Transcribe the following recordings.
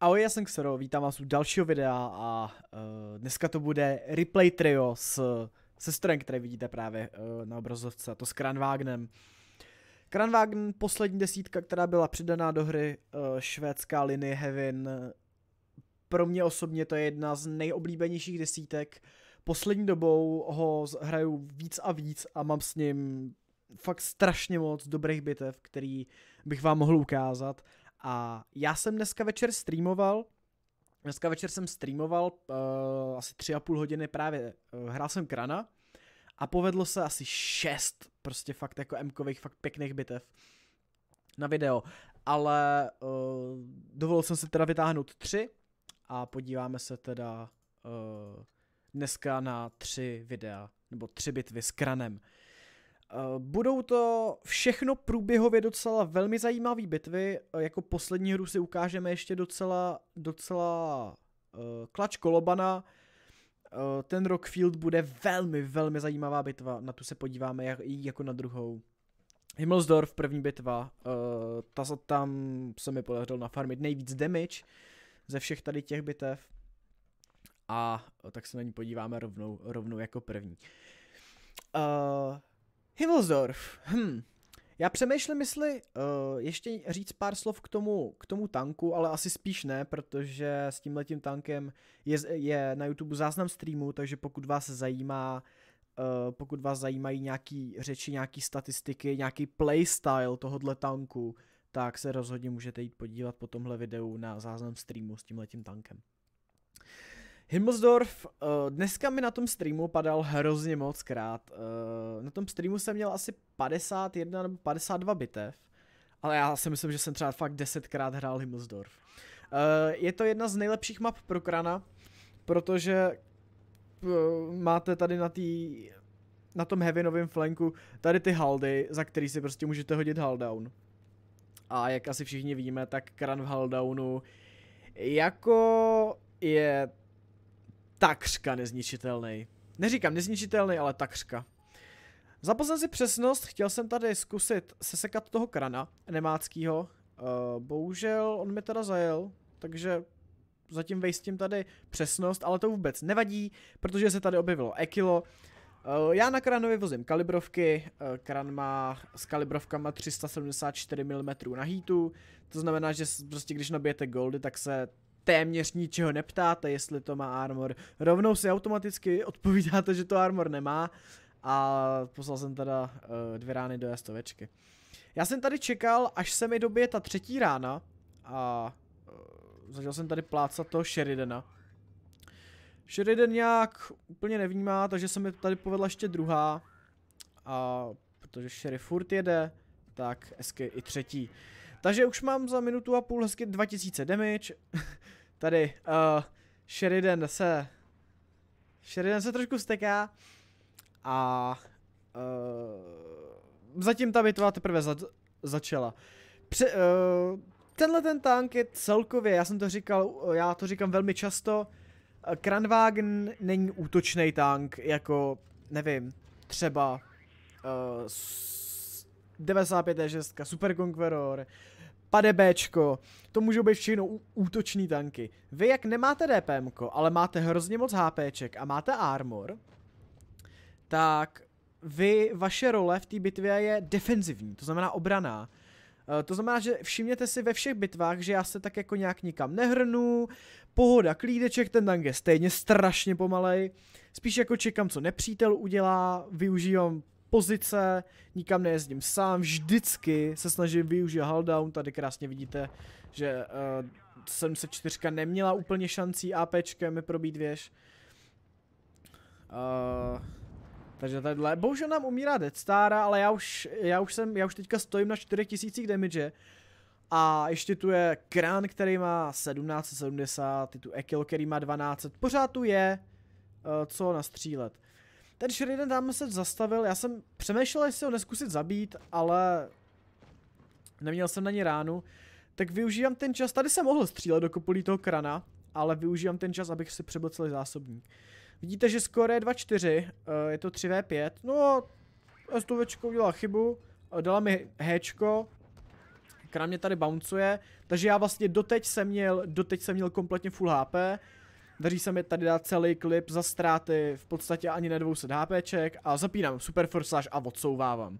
Ahoj, já jsem Xero, vítám vás u dalšího videa a uh, dneska to bude replay trio s sestrem, které vidíte právě uh, na obrazovce, a to s Kranwagnem. Kranwagn, poslední desítka, která byla přidaná do hry, uh, švédská linie Heaven. Pro mě osobně to je jedna z nejoblíbenějších desítek. Poslední dobou ho hraju víc a víc a mám s ním fakt strašně moc dobrých bitev, který bych vám mohl ukázat. A já jsem dneska večer streamoval, dneska večer jsem streamoval uh, asi tři a půl hodiny právě, uh, hrál jsem Krana a povedlo se asi šest prostě fakt jako Mkových fakt pěkných bitev na video, ale uh, dovolil jsem se teda vytáhnout tři a podíváme se teda uh, dneska na tři videa, nebo tři bitvy s Kranem. Uh, Eh, budou to všechno průběhově docela velmi zajímavé bitvy, eh, jako poslední hru si ukážeme ještě docela, docela uh, klač kolobana. Uh, ten Rockfield bude velmi, velmi zajímavá bitva, na tu se podíváme jak, jako na druhou. Himmelsdorf, první bitva, uh, ta, tam se mi podařilo nafarmit nejvíc damage ze všech tady těch bitev. A tak se na ní podíváme rovnou, rovnou jako první. Uh, Himmelsdorf, Hm. Já přemýšlím, jestli uh, ještě říct pár slov k tomu, k tomu tanku, ale asi spíš ne, protože s tím letím tankem je, je na YouTube záznam streamu, takže pokud vás zajímá Uh, pokud vás zajímají nějaký řeči, nějaký statistiky, nějaký playstyle tohohle tanku, tak se rozhodně můžete jít podívat po tomhle videu na záznam streamu s tímhletím tankem. Himmelsdorf, eh, dneska mi na tom streamu padal hrozně moc krát. Eh, na tom streamu jsem měl asi 51 nebo 52 bitev, ale já si myslím, že jsem třeba fakt desetkrát hrál Himmelsdorf. Eh, je to jedna z nejlepších map pro Krana, protože máte tady na tý, na tom heavy flanku tady ty haldy, za který si prostě můžete hodit haldown. A jak asi všichni víme, tak Kran v haldownu jako je takřka nezničitelný. Neříkám nezničitelný, ale takřka. Zapoznan si přesnost, chtěl jsem tady zkusit sesekat toho krana nemáckýho. Uh, bohužel on mi teda zajel, takže zatím vejstím tady přesnost, ale to vůbec nevadí, protože se tady objevilo Ekilo. Uh, já na Kranovi vozím kalibrovky, uh, Kran má s kalibrovkama 374 mm na hítu. to znamená, že prostě když nabijete goldy, tak se téměř ničeho neptáte, jestli to má armor. Rovnou si automaticky odpovídáte, že to armor nemá a poslal jsem teda uh, dvě rány do jastovečky. Já jsem tady čekal, až se mi dobije ta třetí rána a uh, začal jsem tady plácat toho Sheridana. Sheridan nějak úplně nevnímá, takže se mi tady povedla ještě druhá. A protože Sherry furt jede, tak hezky i třetí. Takže už mám za minutu a půl hezky 2000 damage. Tady, uh, Sheridan se... Sheridan se trošku steká a... Uh, zatím ta bitva teprve za, začala. Pře, uh, tenhle ten tank je celkově, já jsem to říkal, já to říkám velmi často, Kranwagen není útočný tank jako, nevím, třeba uh, 95 6 Super Conqueror, padebéčko, to můžou být všechno útoční tanky. Vy jak nemáte DPM, ale máte hrozně moc HPček a máte armor, tak vy, vaše role v té bitvě je defenzivní, to znamená obraná. Eh, to znamená, že všimněte si ve všech bitvách, že já se tak jako nějak nikam nehrnu, pohoda, klídeček, ten tank je stejně strašně pomalej, spíš jako čekám, co nepřítel udělá, využívám pozice, nikam nejezdím sám, vždycky se snažím využít Halldown, tady krásně vidíte, že uh, eh, 74 neměla úplně šancí APčkem probít věž. Uh, eh, takže tadyhle, bohužel nám umírá Deadstára, ale já už, já už jsem, já už teďka stojím na 4000 damage. A ještě tu je Krán, který má 1770, ty tu Ekil, který má 12, pořád tu je, uh, co nastřílet. Ten Sheridan tam se zastavil, já jsem přemýšlel, jestli ho neskusit zabít, ale neměl jsem na ně ránu. Tak využívám ten čas, tady jsem mohl střílet do kopulí toho krana, ale využívám ten čas, abych si přebyl celý zásobník. Vidíte, že skoro je 2-4, eh, je to 3v5, no S2 udělala chybu, eh, dala mi Hčko, která mě tady bouncuje, takže já vlastně doteď jsem měl, doteď jsem měl kompletně full HP, Daří se mi tady dát celý klip za ztráty v podstatě ani na 200 HPček a zapínám super forsáž a odsouvávám.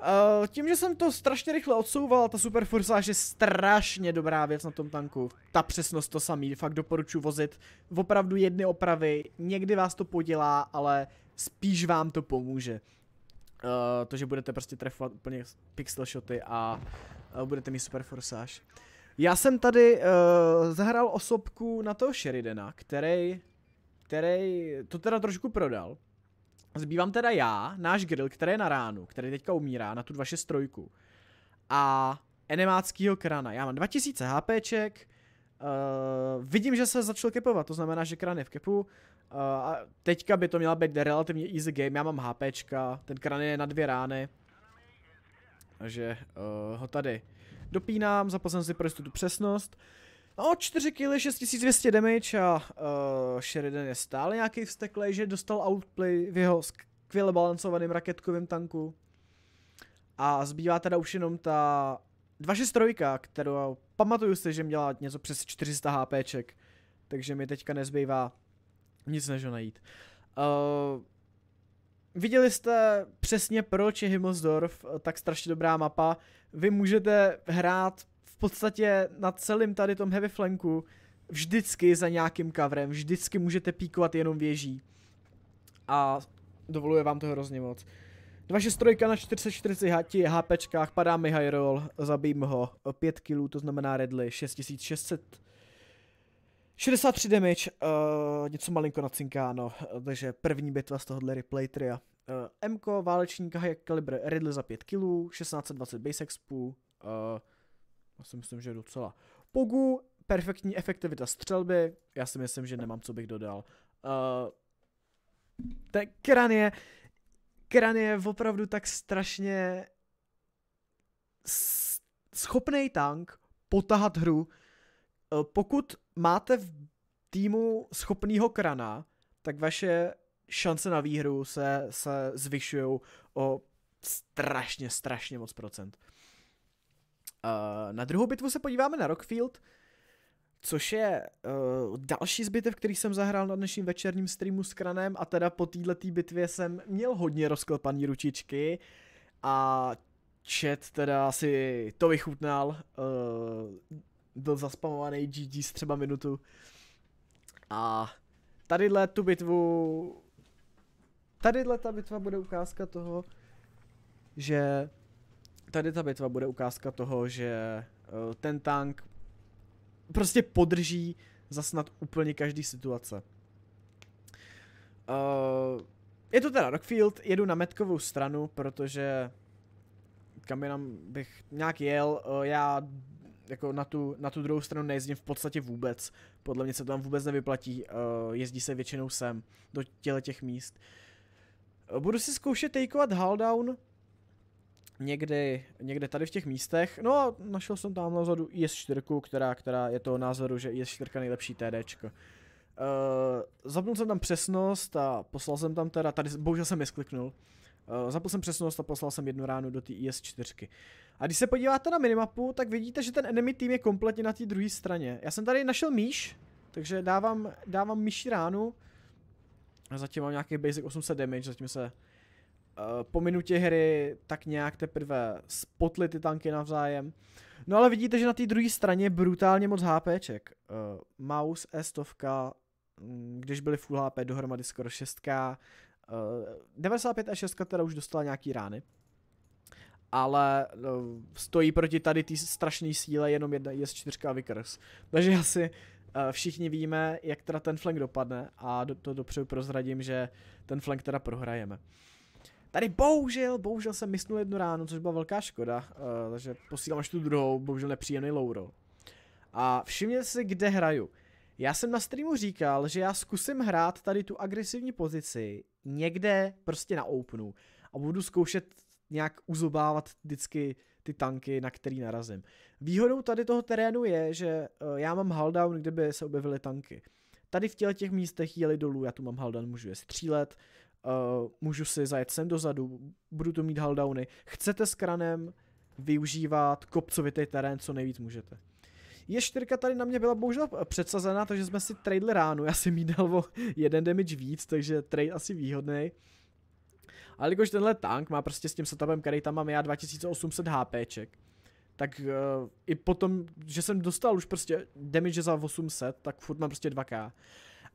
Uh, tím, že jsem to strašně rychle odsouval, ta super forsáž je strašně dobrá věc na tom tanku. Ta přesnost to samý, fakt doporučuji vozit opravdu jedny opravy, někdy vás to podělá, ale spíš vám to pomůže. Uh, to, že budete prostě trefovat úplně pixel shoty a uh, budete mít super forsáž. Já jsem tady uh, zahrál osobku na toho Sheridana, který, který to teda trošku prodal. Zbývám teda já, náš grill, který je na ránu, který teďka umírá na tu 263. A enemáckýho krana. Já mám 2000 HPček, Uh, vidím, že se začal kepovat, to znamená, že kran je v kepu. Uh, a teďka by to měla být relativně easy game, já mám HPčka, ten kran je na dvě rány. Takže uh, ho tady Dopínám, zaplacím si pro tu přesnost. No, 4 kg, 6200 damage a uh, Sheridan je stále nějaký vzteklej, že dostal outplay v jeho skvěle balancovaném raketkovém tanku. A zbývá teda už jenom ta 263, kterou pamatuju si, že měla něco přes 400 HPček. Takže mi teďka nezbývá nic než ho najít. Uh, Viděli jste přesně proč je Himmelsdorf eh, tak strašně dobrá mapa. Vy můžete hrát v podstatě na celém tady tom heavy flanku vždycky za nějakým kavrem. vždycky můžete píkovat jenom věží. A dovoluje vám to hrozně moc. strojka na 440 HPčkách, padá mi high roll, zabijím ho, 5 kg, to znamená redly, 6600 63 damage, uh, něco malinko nacinkáno, eh, takže první bitva z tohohle replay tria. Uh, eh, MK, válečník, je kalibr Riddle za 5 kg, 1620 base expu, uh, já si myslím, že docela. Pogu, perfektní efektivita střelby, já si myslím, že nemám, co bych dodal. Uh, ten kran je, kran je opravdu tak strašně schopný tank potahat hru Eh, pokud máte v týmu schopného krana, tak vaše šance na výhru se, se zvyšují o strašně, strašně moc procent. Eh, na druhou bitvu se podíváme na Rockfield, což je uh, další bitev, který jsem zahrál na dnešním večerním streamu s Kranem a teda po této bitvě jsem měl hodně rozklepaný ručičky a chat teda asi to vychutnal. Uh, byl zaspamovaný GG z třeba minutu. A tadyhle tu bitvu... Tadyhle ta bitva bude ukázka toho, že... Tady ta bitva bude ukázka toho, že uh, ten tank prostě podrží za snad úplně každý situace. Uh, je to teda Rockfield, jedu na metkovou stranu, protože kam jenom bych nějak jel, uh, já jako na tu, na tu druhou stranu nejezdím v podstatě vůbec. Podle mě se to tam vůbec nevyplatí, uh, jezdí se většinou sem, do těle těch míst. Eh, budu si zkoušet takeovat Halldown někdy, někde tady v těch místech. No a našel jsem tam vzadu IS4, která, která je toho názoru, že IS4 nejlepší TDčko. Uh, eh, zapnul jsem tam přesnost a poslal jsem tam teda, tady bohužel jsem miskliknul. Uh, zapl jsem přesnost a poslal jsem jednu ránu do té IS-4. E a když se podíváte na minimapu, tak vidíte, že ten enemy tým je kompletně na té druhé straně. Já jsem tady našel míš, takže dávám, dávám myší ránu. A zatím mám nějaký basic 800 damage, zatím se uh, eh, po minutě hry tak nějak teprve spotly ty tanky navzájem. No ale vidíte, že na té druhé straně brutálně moc HPček. Uh, eh, mouse, S, stovka, hm, když byly full HP dohromady skoro 6k, 95 eh, a 6 teda už dostala nějaký rány. Ale eh, stojí proti tady té strašné síle jenom jedna IS-4 Vickers. Takže asi eh, všichni víme, jak teda ten flank dopadne a do, to dopředu prozradím, že ten flank teda prohrajeme. Tady bohužel, bohužel jsem mysnul jednu ránu, což byla velká škoda, uh, takže posílám až tu druhou, bohužel nepříjemný low roll. A všimněte si, kde hraju. Já jsem na streamu říkal, že já zkusím hrát tady tu agresivní pozici někde prostě na openu a budu zkoušet nějak uzobávat vždycky ty tanky, na který narazím. Výhodou tady toho terénu je, že eh, já mám hulldown, kde by se objevily tanky. Tady v těle těch místech jeli dolů, já tu mám hulldown, můžu je střílet, eh, můžu si zajet sem dozadu, budu tu mít hulldowny. Chcete s kranem využívat kopcovitý terén, co nejvíc můžete. Je 4 tady na mě byla bohužel eh, předsazená, takže jsme si tradeli ránu. Já jsem jí dal o jeden damage víc, takže trade asi výhodný. Ale jakož tenhle tank má prostě s tím setupem, který tam mám já 2800 HPček, tak uh, i potom, že jsem dostal už prostě damage za 800, tak furt mám prostě 2k.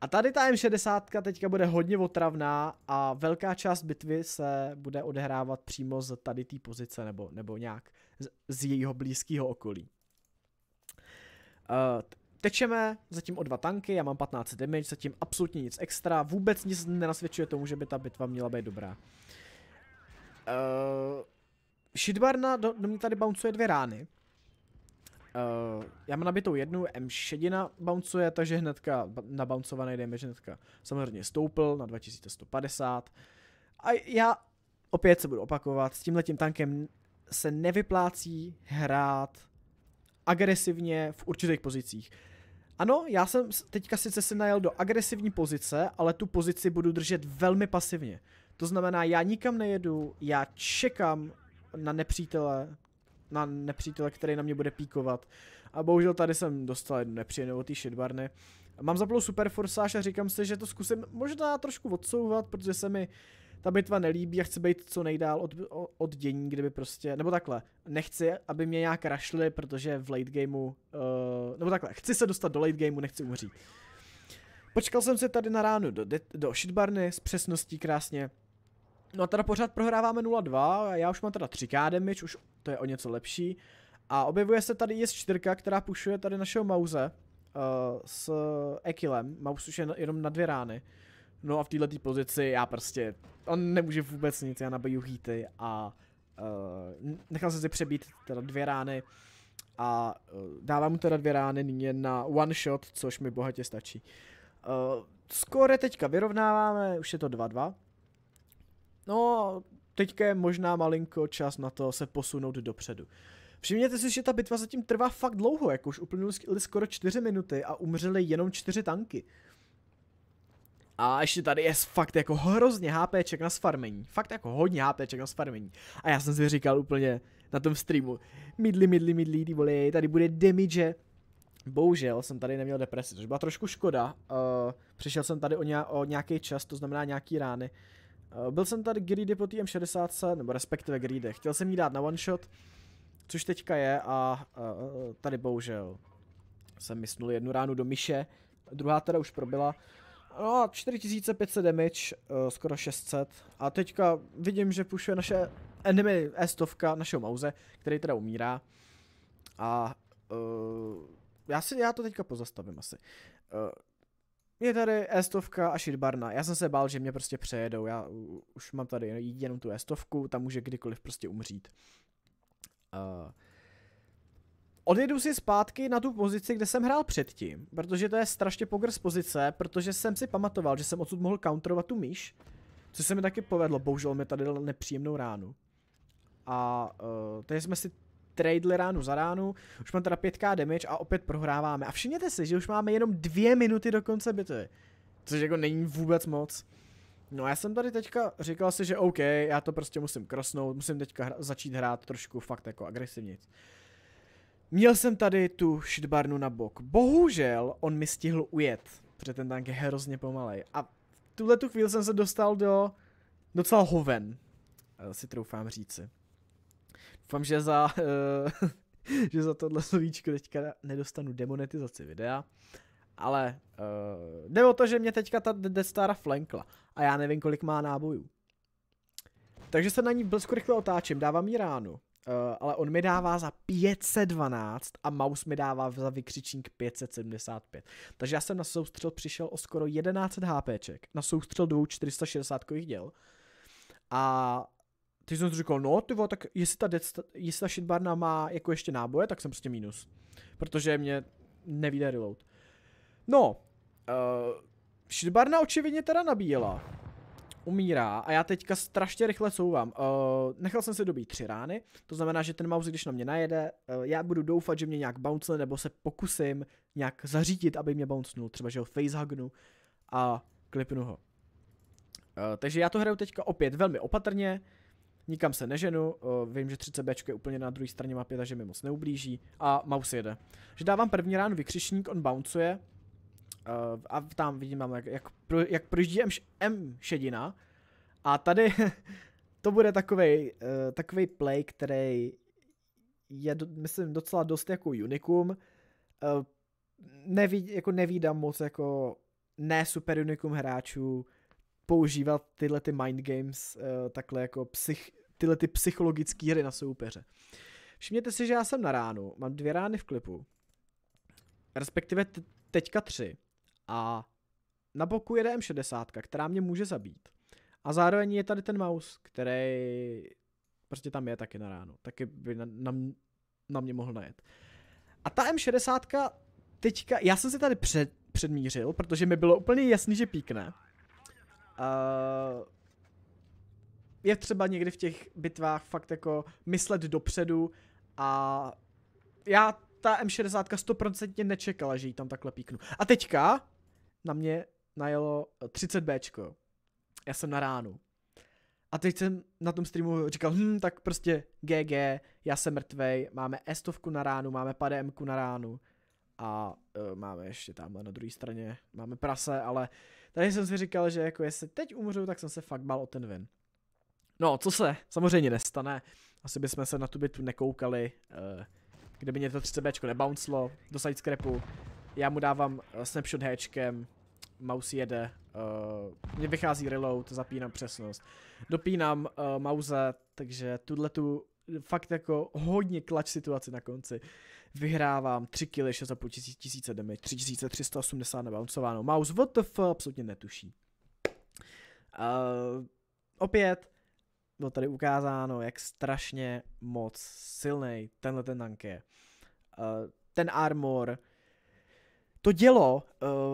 A tady ta M60 teďka bude hodně otravná a velká část bitvy se bude odehrávat přímo z tady té pozice nebo, nebo nějak z, z jejího blízkého okolí. Uh, tečeme zatím o dva tanky, já mám 15 damage, zatím absolutně nic extra, vůbec nic nenasvědčuje tomu, že by ta bitva měla být dobrá. Uh, Shitbarna do, do mě tady bouncuje dvě rány. Uh, já mám nabitou jednu, M šedina bouncuje, takže hnedka nabouncovaný damage hnedka samozřejmě stoupl na 2150. A já opět se budu opakovat, s tímhletím tankem se nevyplácí hrát agresivně v určitých pozicích. Ano, já jsem teďka sice se najel do agresivní pozice, ale tu pozici budu držet velmi pasivně. To znamená, já nikam nejedu, já čekám na nepřítele, na nepřítele, který na mě bude píkovat. A bohužel tady jsem dostal jednu nepříjemnou od té shitbarny. Mám zaplou Super forsáž a říkám si, že to zkusím možná trošku odsouvat, protože se mi ta bitva nelíbí a chci být co nejdál od, od dění, kdyby prostě, nebo takhle, nechci, aby mě nějak rašli, protože v late gameu, uh, nebo takhle, chci se dostat do late gameu, nechci umřít. Počkal jsem se tady na ránu do, do shitbarny s přesností krásně. No a teda pořád prohráváme 0-2, já už mám teda 3k damage, už to je o něco lepší. A objevuje se tady IS-4, která pušuje tady našeho mauze uh, eh, s Ekilem. Mouse už je jenom na dvě rány. Uh, No a v této pozici já prostě, on nemůže vůbec nic, já nabiju hity a uh, nechal jsem si přebít teda dvě rány a uh, dávám mu teda dvě rány nyní na one shot, což mi bohatě stačí. Uh, eh, skore teďka vyrovnáváme, už je to 2-2. No, teďka je možná malinko čas na to se posunout dopředu. Všimněte si, že ta bitva zatím trvá fakt dlouho, jako už uplynuly skoro 4 minuty a umřeli jenom 4 tanky. Uh, a ještě tady je fakt jako hrozně HPček na sfarmení. Fakt jako hodně HPček na sfarmení. A já jsem si říkal úplně na tom streamu, midli, midli, midli, ty vole, tady bude damage. Bohužel jsem tady neměl depresi, což byla trošku škoda. Uh, přišel jsem tady o, ně, o nějaký čas, to znamená nějaký rány. Uh, byl jsem tady greedy po TM60, nebo respektive greedy. Chtěl jsem jí dát na one shot, což teďka je a uh, tady bohužel jsem mysnul jednu ránu do myše, druhá teda už probila. No, a 4500 damage, uh, skoro 600. A teďka vidím, že pušuje naše enemy E100 našeho mauze, který teda umírá. A uh, já, si, já to teďka pozastavím asi. Uh, je tady E100 a Shitbarna. Já jsem se bál, že mě prostě přejedou. Já uh, už mám tady jenom tu E100, tam může kdykoliv prostě umřít. Uh, odjedu si zpátky na tu pozici, kde jsem hrál předtím, protože to je strašně pogr z pozice, protože jsem si pamatoval, že jsem odsud mohl counterovat tu myš, což se mi taky povedlo, bohužel mi tady dal nepříjemnou ránu. A uh, tady jsme si tradeli ránu za ránu, už mám teda 5k damage a opět prohráváme. A všimněte si, že už máme jenom dvě minuty do konce bitvy, což jako není vůbec moc. No já jsem tady teďka říkal si, že OK, já to prostě musím krosnout, musím teďka hra, začít hrát trošku fakt jako agresivně. Měl jsem tady tu šitbarnu na bok. Bohužel on mi stihl ujet, protože ten tank je hrozně pomalej. A v tuhle tu chvíli jsem se dostal do docela hoven, eh, si troufám říci. Doufám, že za, uh, že za tohle slovíčko teďka nedostanu demonetizaci videa. Ale uh, jde o to, že mě teďka ta Death Star flankla a já nevím, kolik má nábojů. Takže se na ní blesku rychle otáčím, dávám jí ránu. Eh, ale on mi dává za 512 a mouse mi dává za vykřičník 575. Takže já jsem na soustřel přišel o skoro 1100 HPček, na soustřel dvou 460 děl. A ty jsem si říkal, no ty vole, tak jestli ta, dead, jestli ta shitbarna má jako ještě náboje, tak jsem prostě minus. Protože mě nevíde reload. No, uh, shitbarna očividně teda nabíjela umírá a já teďka strašně rychle couvám. Uh, nechal jsem si dobít tři rány, to znamená, že ten mouse, když na mě najede, uh, já budu doufat, že mě nějak bounce nebo se pokusím nějak zařídit, aby mě bouncnul, třeba že ho facehugnu a klipnu ho. Uh, takže já to hraju teďka opět velmi opatrně, nikam se neženu, uh, vím, že 30B je úplně na druhé straně mapy, takže mi moc neublíží a mouse jede. Že dávám první ránu vykřišník, on bouncuje, Uh, a tam vidím, jak, jak, pro, jak projíždí M, M šedina. A tady to bude takový uh, eh, takovej play, který je, do, myslím, docela dost jako unikum. Uh, neví, jako nevídám moc jako ne super unikum hráčů používat tyhle ty mind games, uh, takhle jako psych, tyhle ty psychologické hry na soupeře. Všimněte si, že já jsem na ránu, mám dvě rány v klipu, respektive teďka tři a na boku je M 60 která mě může zabít. A zároveň je tady ten mouse, který prostě tam je taky na ráno. Taky by na, na, na mě mohl najet. A ta M60 teďka, já jsem se tady před, předmířil, protože mi bylo úplně jasný, že píkne. Uh, je třeba někdy v těch bitvách fakt jako myslet dopředu a já ta M60 stoprocentně nečekala, že jí tam takhle píknu. A teďka na mě najelo 30Bčko. Eh, já jsem na ránu. A teď jsem na tom streamu říkal, hm, tak prostě GG, já jsem mrtvej, máme estovku na ránu, máme pademku na ránu a uh, máme ještě tamhle na druhé straně, máme prase, ale tady jsem si říkal, že jako jestli teď umřu, tak jsem se fakt bál o ten win. No, co se samozřejmě nestane, asi bychom se na tu bitu nekoukali, uh, kdyby mě to 30Bčko nebounclo do sidescrapu, já mu dávám snapshot hečkem mouse jede. Uh, eh, mně vychází reload, zapínám přesnost. Dopínám uh, mouse, takže tuhle tu fakt jako hodně klač situaci na konci. Vyhrávám 3 kg 6,5 tisíce damage, 3380 nabouncováno. Mouse, what the fuck, absolutně netuší. Uh, opět bylo tady ukázáno, jak strašně moc silný tenhle ten tank je. Uh, ten armor, to dělo,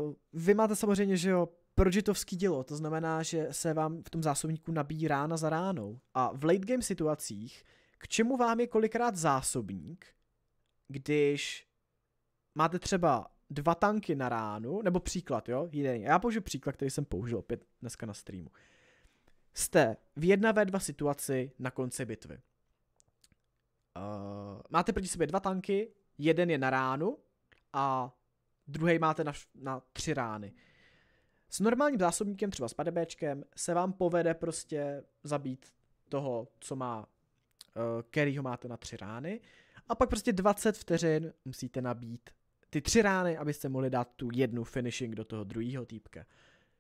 uh, vy máte samozřejmě, že jo, prožitovský dělo, to znamená, že se vám v tom zásobníku nabíjí rána za ránou. A v late game situacích, k čemu vám je kolikrát zásobník, když máte třeba dva tanky na ránu, nebo příklad, jo, jeden. Já použiju příklad, který jsem použil opět dneska na streamu. Jste v jedna ve dva situaci na konci bitvy. Uh, máte proti sobě dva tanky, jeden je na ránu a druhý máte na, na tři rány. S normálním zásobníkem, třeba s padebéčkem, se vám povede prostě zabít toho, co má, eh, který ho máte na tři rány. A pak prostě 20 vteřin musíte nabít ty tři rány, abyste mohli dát tu jednu finishing do toho druhého týpka.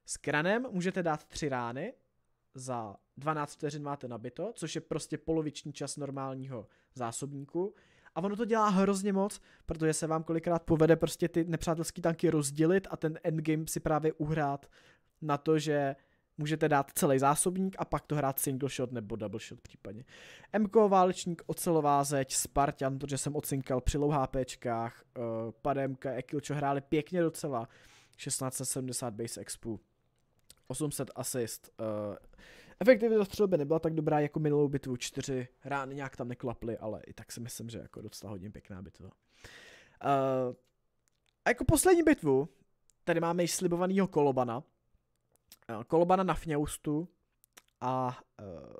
S kranem můžete dát tři rány, za 12 vteřin máte nabito, což je prostě poloviční čas normálního zásobníku. A ono to dělá hrozně moc, protože se vám kolikrát povede prostě ty nepřátelské tanky rozdělit a ten endgame si právě uhrát na to, že můžete dát celý zásobník a pak to hrát single shot nebo double shot případně. MK válečník, ocelová zeď, Spartan, protože jsem ocinkal při low HPčkách, uh, eh, pademka, co hráli pěkně docela, 1670 base expu, 800 assist, uh, Efektivita střelby nebyla tak dobrá jako minulou bitvu, čtyři rány nějak tam neklaply, ale i tak si myslím, že jako docela hodně pěkná bitva. Uh, eh, a jako poslední bitvu, tady máme již slibovanýho Kolobana. Uh, kolobana na Fňaustu a uh,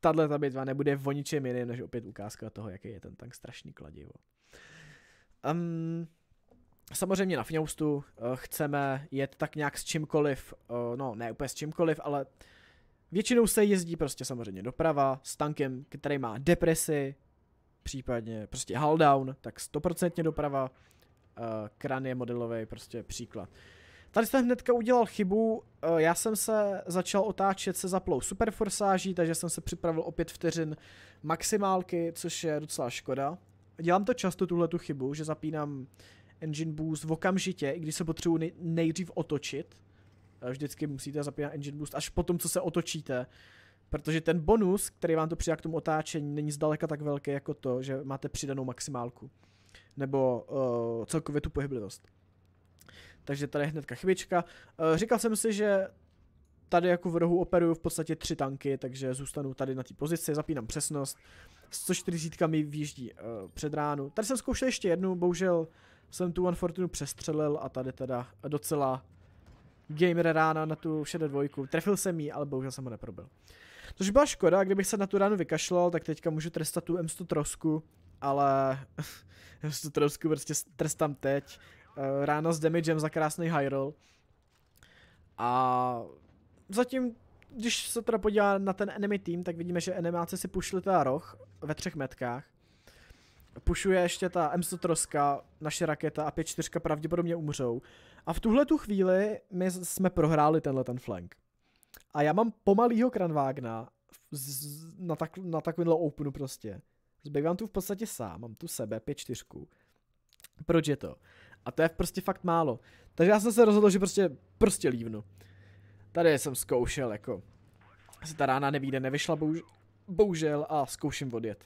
tahle ta bitva nebude o ničem jiném, než opět ukázka toho, jaký je ten tank strašný kladivo. Um, samozřejmě na Fňoustu uh, chceme jet tak nějak s čímkoliv, uh, no ne úplně s čímkoliv, ale Většinou se jezdí prostě samozřejmě doprava s tankem, který má depresi, případně prostě hull down, tak stoprocentně doprava. Uh, kran je modelový prostě příklad. Tady jsem hnedka udělal chybu, uh, já jsem se začal otáčet se zaplou superforsáží, takže jsem se připravil opět vteřin maximálky, což je docela škoda. Dělám to často tuhle chybu, že zapínám engine boost v okamžitě, i když se potřebuji nejdřív otočit, Eh, vždycky musíte zapínat engine boost až po tom, co se otočíte. Protože ten bonus, který vám to přidá k tomu otáčení, není zdaleka tak velký jako to, že máte přidanou maximálku. Nebo uh, celkově tu pohyblivost. Takže tady je hnedka chybička. Uh, říkal jsem si, že tady jako v rohu operuju v podstatě tři tanky, takže zůstanu tady na té pozici, zapínám přesnost. 140 mi vyjíždí uh, před ránu. Tady jsem zkoušel ještě jednu, bohužel jsem tu One Fortune přestřelil a tady teda docela Gamer rána na tu šedé dvojku. Trefil jsem jí, ale bohužel jsem ho neprobil. Což byla škoda, kdybych se na tu ránu vykašlal, tak teďka můžu trestat tu M100 trosku, ale M100 trosku prostě trestám teď. Eh, Ráno s damagem za krásný high roll. A zatím, když se teda podívá na ten enemy team, tak vidíme, že enemáci si pušli teda roh ve třech metkách. Pušuje ještě ta M100 troska, naše raketa a 5-4 pravděpodobně umřou. A v tuhle tu chvíli my jsme prohráli tenhle ten flank. A já mám pomalýho Kranvágna na, tak, na takovýhle openu prostě. Zbývám tu v podstatě sám, mám tu sebe, pět čtyřku. Proč je to? A to je prostě fakt málo. Takže já jsem se rozhodl, že prostě, prostě lívnu. Tady jsem zkoušel, jako. Se ta rána nevíde, nevyšla bohužel, bohužel a zkouším odjet.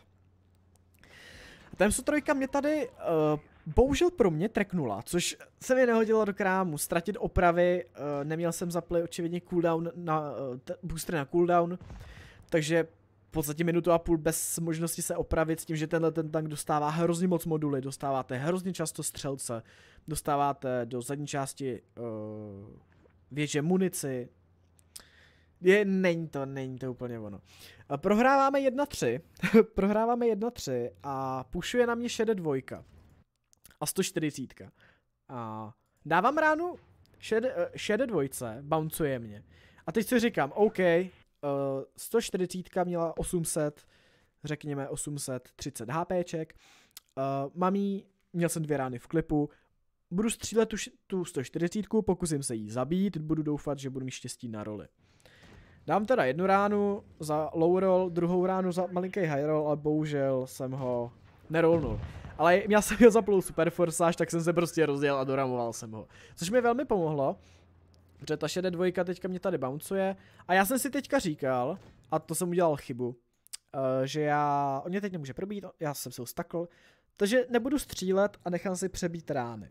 A TMSU trojka mě tady uh, bohužel pro mě treknula, což se mi nehodilo do krámu. Ztratit opravy, uh, neměl jsem zapli očividně cooldown na, uh, booster na cooldown, takže v podstatě minutu a půl bez možnosti se opravit s tím, že tenhle ten tank dostává hrozně moc moduly, dostáváte hrozně často střelce, dostáváte do zadní části uh, věže munici, je, není to, není to úplně ono. Prohráváme 1-3, prohráváme 1-3 a pušuje na mě šede dvojka a 140. A dávám ránu šede, eh, šedé dvojce, bouncuje mě. A teď si říkám, OK, 140 eh, měla 800, řekněme 830 HPček, mám jí, měl jsem dvě rány v klipu, budu střílet tu, tu 140, pokusím se jí zabít, budu doufat, že budu mít štěstí na roli. Dám teda jednu ránu za low roll, druhou ránu za malinký high roll, ale bohužel jsem ho nerolnul ale měl jsem ho zaplou, Super forsáž, tak jsem se prostě rozjel a doramoval jsem ho. Což mi velmi pomohlo, protože ta šedé dvojka teďka mě tady bouncuje. A já jsem si teďka říkal, a to jsem udělal chybu, eh, že já, on mě teď nemůže probít, já jsem se ustakl, takže nebudu střílet a nechám si přebít rány.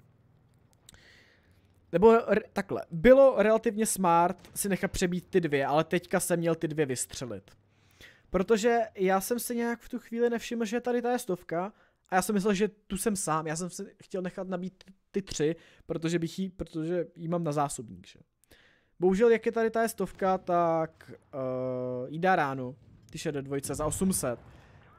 Nebo takhle, bylo relativně smart si nechat přebít ty dvě, ale teďka jsem měl ty dvě vystřelit. Protože já jsem se nějak v tu chvíli nevšiml, že tady ta je stovka a já jsem myslel, že tu jsem sám, já jsem se chtěl nechat nabít ty tři, protože bych jí, protože jí mám na zásobník, že? Bohužel, jak je tady ta stovka, tak uh, jí dá ráno, ty šedé dvojce, za 800.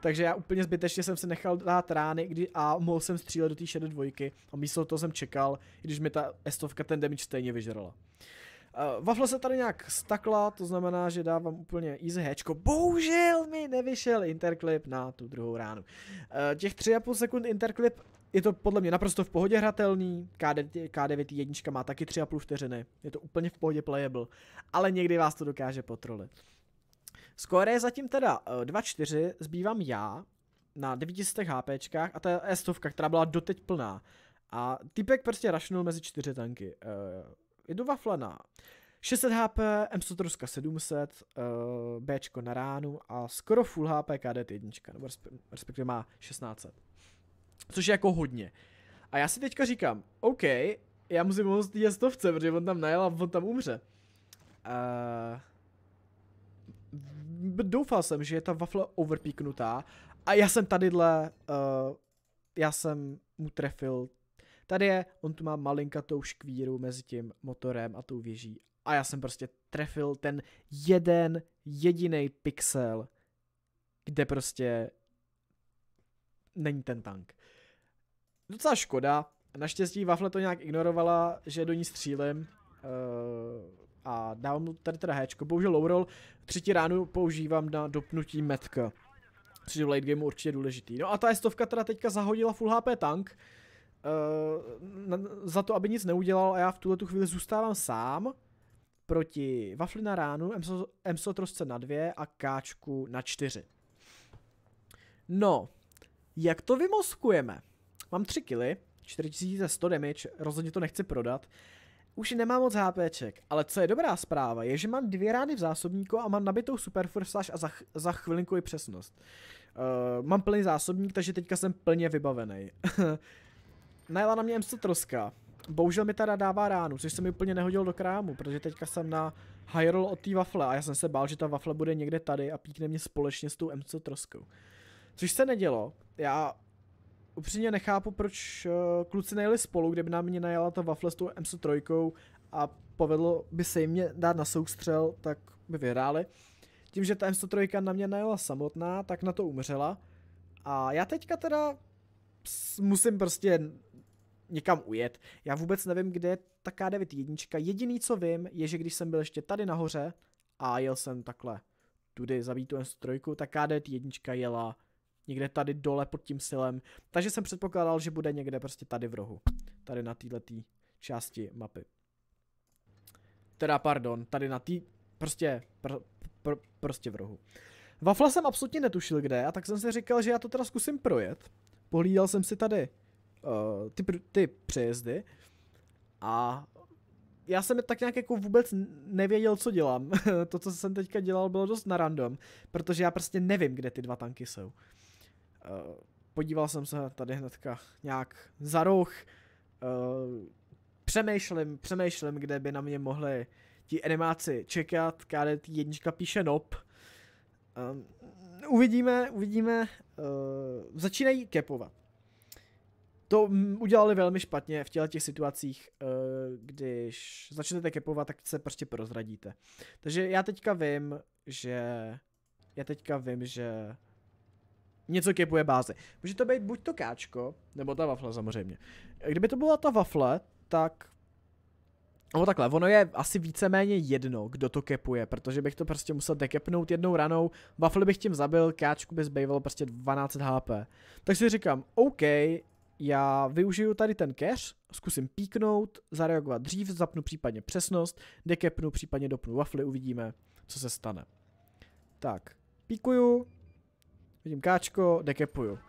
Takže já úplně zbytečně jsem se nechal dát rány kdy, a mohl jsem střílet do té šedé dvojky a místo toho jsem čekal, když mi ta estovka ten damage stejně vyžrala. Uh, eh, wafle se tady nějak stakla, to znamená, že dávám úplně easy hečko. Bohužel mi nevyšel interklip na tu druhou ránu. Uh, těch 3,5 sekund interklip je to podle mě naprosto v pohodě hratelný, K9, K9 jednička má taky 3,5 vteřiny, je to úplně v pohodě playable, ale někdy vás to dokáže potrolit. Skóre je zatím teda 2-4, eh, zbývám já na 900 HP a ta je stovka, která byla doteď plná. A typek prostě rašnul mezi čtyři tanky. Uh, je dovaflená. 600 HP, M100 700, uh, Bčko na ránu a skoro full HP KD 1, nebo respektive má 1600. Což je jako hodně. A já si teďka říkám, OK, já musím moc té stovce, protože on tam najel a on tam umře. Uh, doufal jsem, že je ta wafle overpíknutá a já jsem tadyhle, uh, já jsem mu trefil Tady je, on tu má malinkatou škvíru mezi tím motorem a tou věží. A já jsem prostě trefil ten jeden jediný pixel, kde prostě není ten tank. Docela škoda. Naštěstí Wafle to nějak ignorovala, že do ní střílím. Uh, a dávám mu tady teda Hčko. Bohužel low roll třetí ránu používám na dopnutí metka. Což je v late gameu určitě důležitý. No a ta stovka teda teďka zahodila full HP tank uh, eh, na, za to, aby nic neudělal a já v tuhle tu chvíli zůstávám sám proti Wafli na ránu, mso trosce na dvě a Káčku na čtyři. No, jak to vymoskujeme? Mám tři kily, 4100 damage, rozhodně to nechci prodat. Už nemám moc HPček, ale co je dobrá zpráva, je, že mám dvě rány v zásobníku a mám nabitou super a za, ch za chvilinku i přesnost. Uh, mám plný zásobník, takže teďka jsem plně vybavený. najela na mě MC Troska. Bohužel mi teda dává ránu, což se mi úplně nehodil do krámu, protože teďka jsem na high roll od té wafle a já jsem se bál, že ta wafle bude někde tady a píkne mě společně s tou MC Troskou. Což se nedělo. Já upřímně nechápu, proč uh, kluci nejeli spolu, kdyby na mě najela ta wafle s tou MC Trojkou a povedlo by se jim mě dát na soustřel, tak by vyhráli. Tím, že ta M103 na mě najela samotná, tak na to umřela. A já teďka teda musím prostě někam ujet. Já vůbec nevím, kde je ta K9 Jediný, co vím, je, že když jsem byl ještě tady nahoře a jel jsem takhle tudy zabít tu strojku, 3 tak K9 jela někde tady dole pod tím silem. Takže jsem předpokládal, že bude někde prostě tady v rohu. Tady na této části mapy. Teda pardon, tady na tý prostě, pr, pr, prostě v rohu. Wafla jsem absolutně netušil kde a tak jsem si říkal, že já to teda zkusím projet. Pohlídal jsem si tady Eh, ty, ty přejezdy a já jsem tak nějak jako vůbec nevěděl, co dělám. to, co jsem teďka dělal, bylo dost na random, protože já prostě nevím, kde ty dva tanky jsou. Uh, podíval jsem se tady hnedka nějak za roh, uh, přemýšlím, přemýšlím, kde by na mě mohli ti animáci čekat, KDT jednička píše nop. Um, uvidíme, uvidíme, uh, začínají kepovat. To mm, udělali velmi špatně v těchto těch situacích, eh, když začnete kepovat, tak se prostě prozradíte. Takže já teďka vím, že... Já teďka vím, že něco kepuje báze. Může to být buď to káčko, nebo ta wafle samozřejmě. Kdyby to byla ta wafle, tak... No takhle, ono je asi víceméně jedno, kdo to kepuje, protože bych to prostě musel dekepnout jednou ranou, wafle bych tím zabil, káčku by zbývalo prostě 12 HP. Tak si říkám, OK, já využiju tady ten keř, zkusím píknout, zareagovat dřív, zapnu případně přesnost, dekepnu, případně dopnu wafly, uvidíme, co se stane. Tak, píkuju, vidím káčko, dekepuju. Uh,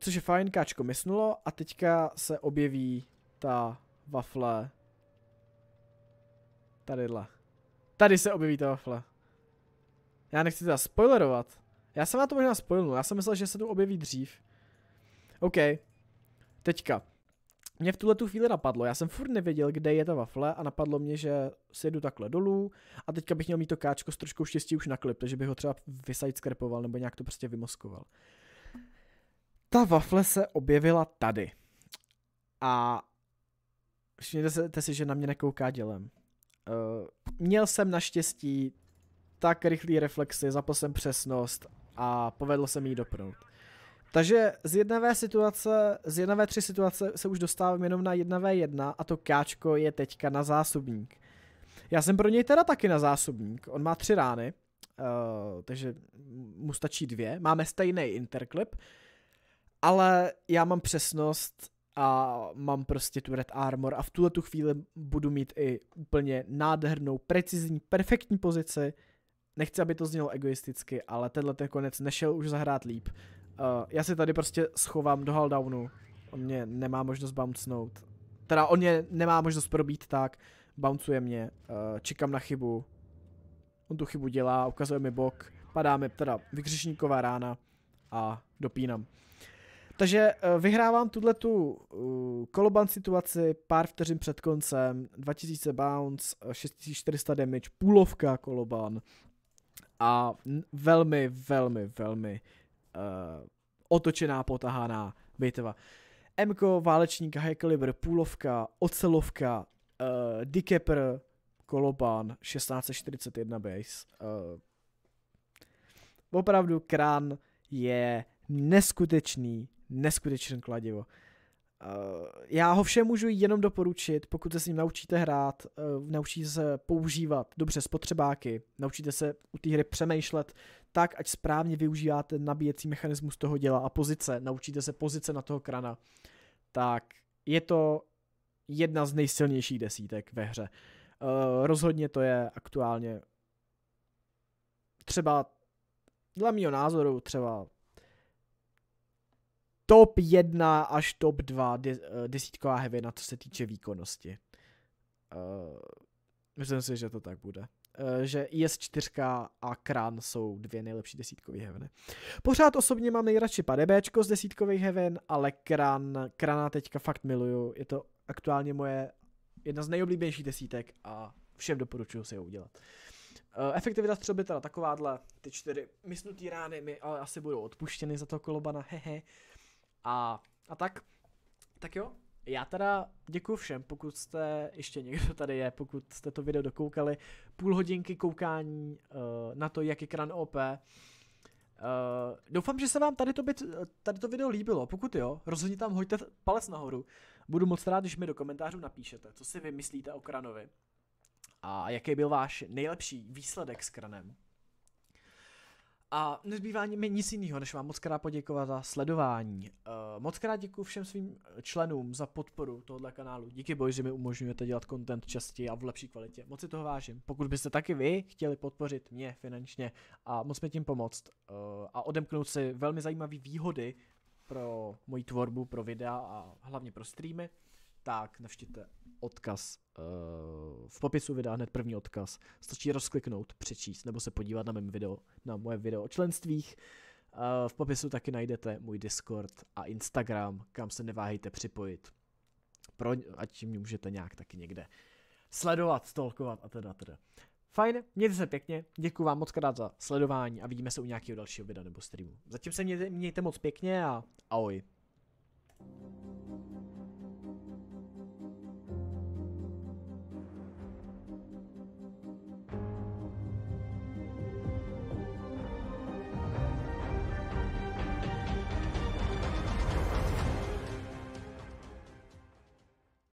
což je fajn, káčko mysnulo a teďka se objeví ta wafle tadyhle. Tady se objeví ta wafle. Já nechci teda spoilerovat. Já jsem na to možná spojil, já jsem myslel, že se tu objeví dřív. OK, teďka. Mě v tuhle tu chvíli napadlo, já jsem furt nevěděl, kde je ta wafle a napadlo mě, že si jedu takhle dolů a teďka bych měl mít to káčko s trošku štěstí už na klip, takže bych ho třeba skrpoval, nebo nějak to prostě vymoskoval. Ta wafle se objevila tady. A všimněte si, že na mě nekouká dělem. Uh, měl jsem naštěstí tak rychlý reflexy, zapl jsem přesnost a povedlo se mi ji dopnout. Takže z jedné situace, z jedné v 3 situace se už dostávám jenom na 1v1 a to káčko je teďka na zásobník. Já jsem pro něj teda taky na zásobník, on má tři rány, uh, takže mu stačí dvě, máme stejný interklip, ale já mám přesnost a mám prostě tu red armor a v tuhle tu chvíli budu mít i úplně nádhernou, precizní, perfektní pozici. Nechci, aby to znělo egoisticky, ale tenhle ten konec nešel už zahrát líp Uh, já si tady prostě schovám do Haldownu. On mě nemá možnost bouncnout. Teda on mě nemá možnost probít tak. Bouncuje mě. Uh, čekám na chybu. On tu chybu dělá, ukazuje mi bok. Padá mi teda vykřišníková rána a dopínám. Takže uh, vyhrávám tuhle tu uh, koloban situaci pár vteřin před koncem, 2000 bounce, 6400 damage, půlovka koloban a velmi, velmi, velmi uh, otočená potahaná bitva. MK, válečník, high caliber, půlovka, ocelovka, uh, eh, Dikepr, Koloban, 1641 base. Uh, opravdu krán je neskutečný, neskutečný kladivo. Eh, já ho všem můžu jenom doporučit, pokud se s ním naučíte hrát, eh, naučíte se používat dobře spotřebáky, naučíte se u té hry přemýšlet tak, ať správně využíváte nabíjecí mechanismus toho děla a pozice, naučíte se pozice na toho krana, tak je to jedna z nejsilnějších desítek ve hře. Eh, rozhodně to je aktuálně třeba dle mého názoru třeba top 1 až top 2 de, eh, desítková heavy na co se týče výkonnosti. Uh, myslím si, že to tak bude. Uh, že IS4 e a Kran jsou dvě nejlepší desítkové heaveny. Pořád osobně mám nejradši padebéčko z desítkových heaven, ale Kran, Krana teďka fakt miluju. Je to aktuálně moje jedna z nejoblíbenějších desítek a všem doporučuju si ho udělat. Uh, efektivita střelby teda takováhle, ty čtyři mysnutý rány mi ale asi budou odpuštěny za to kolobana, hehe a, a tak. Tak jo, já teda děkuji všem, pokud jste, ještě někdo tady je, pokud jste to video dokoukali, půl hodinky koukání uh, na to, jak je kran OP. Uh, eh, doufám, že se vám tady to, byt, tady to video líbilo, pokud jo, rozhodně tam hoďte palec nahoru. Budu moc rád, když mi do komentářů napíšete, co si vy myslíte o kranovi a jaký byl váš nejlepší výsledek s kranem. A nezbývá mi nic jiného, než vám moc krát poděkovat za sledování. Uh, moc krát děkuji všem svým eh, členům za podporu tohoto kanálu. Díky boji, že mi umožňujete dělat content častěji a v lepší kvalitě. Moc si toho vážím. Pokud byste taky vy chtěli podpořit mě finančně a moc mi tím pomoct uh, a odemknout si velmi zajímavé výhody pro moji tvorbu, pro videa a hlavně pro streamy, tak navštivte odkaz Eh, v popisu videa hned první odkaz. Stačí rozkliknout, přečíst nebo se podívat na mém video, na moje video o členstvích. Eh, v popisu taky najdete můj Discord a Instagram, kam se neváhejte připojit. Pro, ať mě můžete nějak taky někde sledovat, stalkovat a teda teda. Fajn, mějte se pěkně, děkuji vám moc krát za sledování a vidíme se u nějakého dalšího videa nebo streamu. Zatím se mějte, mějte moc pěkně a ahoj.